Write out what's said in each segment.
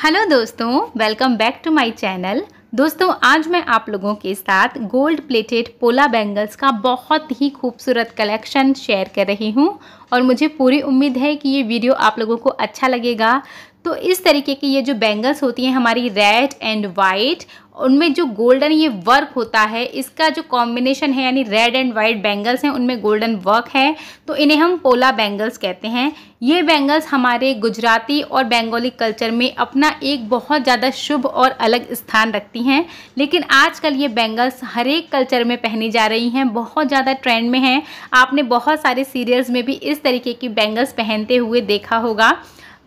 hello दोस्तों welcome back to my channel दोस्तों आज मैं आप लोगों के साथ गोल्ड प्लेटेड पोला बैंगल्स का बहुत ही खूबसूरत कलेक्शन शेयर कर रही हूं और मुझे पूरी उम्मीद है कि ये वीडियो आप लोगों को अच्छा लगेगा तो इस तरीके की ये जो बैंगल्स होती हैं हमारी रेड एंड वाइट उनमें जो गोल्डन ये वर्क होता है इसका जो कॉम्बिनेशन है यानी रेड एंड वाइट बैंगल्स हैं उनमें गोल्डन वर्क है तो इन्हें हम पोला बैंगल्स कहते हैं ये बैंगल्स हमारे गुजराती और बंगाली कल्चर में अपना एक बहुत ज़्यादा शुभ और अलग स्थान रखती हैं लेकिन आजकल ये बैंगल्स हर एक कल्चर में पहनी जा रही हैं बहुत ज़्यादा ट्रेंड में हैं आपने बहुत सारे सीरियल्स में भी इस तरीके की बैंगल्स पहनते हुए देखा होगा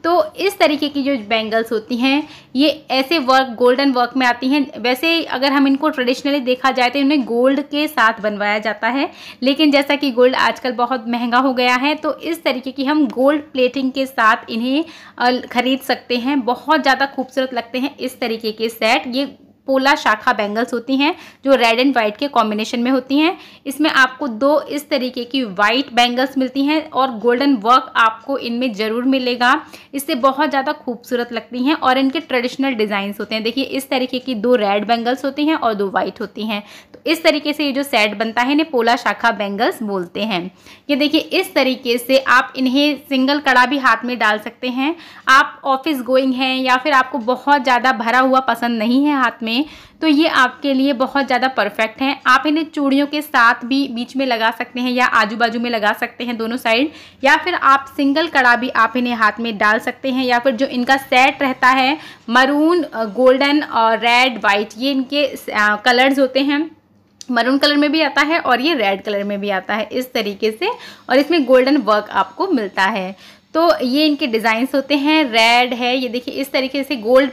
तो इस तरीके की जो बैंगल्स होती हैं ये ऐसे वर्क गोल्डन वर्क में आती हैं वैसे अगर हम इनको ट्रेडिशनली देखा जाए तो इन्हें गोल्ड के साथ बनवाया जाता है लेकिन जैसा कि गोल्ड आजकल बहुत महंगा हो गया है तो इस तरीके की हम गोल्ड प्लेटिंग के साथ इन्हें ख़रीद सकते हैं बहुत ज़्यादा खूबसूरत लगते हैं इस तरीके के सेट ये पोला शाखा बैंगल्स होती हैं जो रेड एंड वाइट के कॉम्बिनेशन में होती हैं इसमें आपको दो इस तरीके की वाइट बैंगल्स मिलती हैं और गोल्डन वर्क आपको इनमें ज़रूर मिलेगा इससे बहुत ज़्यादा खूबसूरत लगती हैं और इनके ट्रेडिशनल डिज़ाइंस होते हैं देखिए इस तरीके की दो रेड बैंगल्स होती हैं और दो वाइट होती हैं तो इस तरीके से ये जो सेट बनता है इन्हें पोला शाखा बैंगल्स बोलते हैं ये देखिए इस तरीके से आप इन्हें सिंगल कड़ा भी हाथ में डाल सकते हैं आप ऑफिस गोइंग हैं या फिर आपको बहुत ज़्यादा भरा हुआ पसंद नहीं है हाथ में में तो ये आपके लिए बहुत ज़्यादा परफेक्ट हैं आप इन्हें चूड़ियों के साथ भी बीच में लगा सकते हैं या आजू बाजू में लगा सकते हैं दोनों साइड या फिर आप सिंगल कड़ा भी आप इन्हें हाथ में डाल सकते हैं या फिर जो इनका सेट रहता है मरून गोल्डन और रेड वाइट ये इनके कलर्स होते हैं मरून कलर में भी आता है और ये रेड कलर में भी आता है इस तरीके से और इसमें गोल्डन वर्क आपको मिलता है तो ये इनके डिज़ाइंस होते हैं रेड है ये देखिए इस तरीके से गोल्ड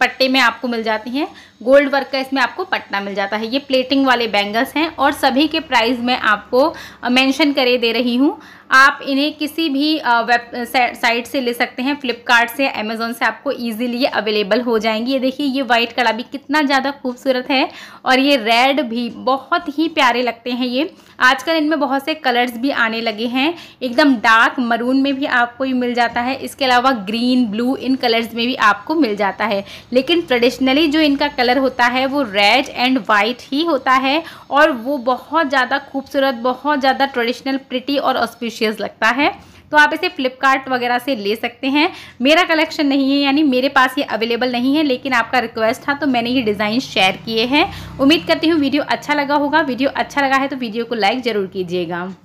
पट्टे में आपको मिल जाती हैं गोल्ड वर्क का इसमें आपको पट्टा मिल जाता है ये प्लेटिंग वाले बैंगल्स हैं और सभी के प्राइस मैं आपको मेंशन करे दे रही हूँ आप इन्हें किसी भी वेब साइट से ले सकते हैं फ्लिपकार्ट से अमेज़ोन से आपको ईजिली ये अवेलेबल हो जाएंगी ये देखिए ये वाइट कड़ा भी कितना ज़्यादा खूबसूरत है और ये रेड भी बहुत ही प्यारे लगते हैं ये आजकल इनमें बहुत से कलर्स भी आने लगे हैं एकदम डार्क मरून में भी आपको ये मिल जाता है इसके अलावा ग्रीन ब्लू इन कलर्स में भी आपको मिल जाता है लेकिन ट्रेडिशनली जो इनका कलर होता है वो रेड एंड वाइट ही होता है और वो बहुत ज़्यादा खूबसूरत बहुत ज़्यादा ट्रेडिशनल प्रिटी और ऑस्पिश डिलीशियस लगता है तो आप इसे फ्लिपकार्ट वगैरह से ले सकते हैं मेरा कलेक्शन नहीं है यानी मेरे पास ये अवेलेबल नहीं है लेकिन आपका रिक्वेस्ट था तो मैंने ये डिज़ाइन शेयर किए हैं उम्मीद करती हूँ वीडियो अच्छा लगा होगा वीडियो अच्छा लगा है तो वीडियो को लाइक ज़रूर कीजिएगा